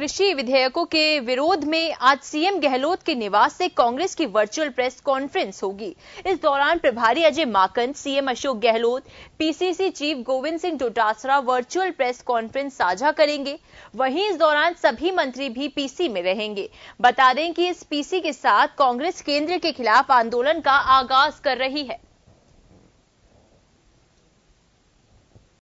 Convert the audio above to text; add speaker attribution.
Speaker 1: कृषि विधेयकों के विरोध में आज सीएम गहलोत के निवास से कांग्रेस की वर्चुअल प्रेस कॉन्फ्रेंस होगी इस दौरान प्रभारी Ajay Maken CM Ashok Gehlot PCC chief Govind Singh Dotasra virtual press conference साझा करेंगे वहीं इस दौरान सभी मंत्री भी पीसी में रहेंगे बता दें कि इस पीसी के साथ कांग्रेस केंद्र के खिलाफ आंदोलन का आगाज कर रही है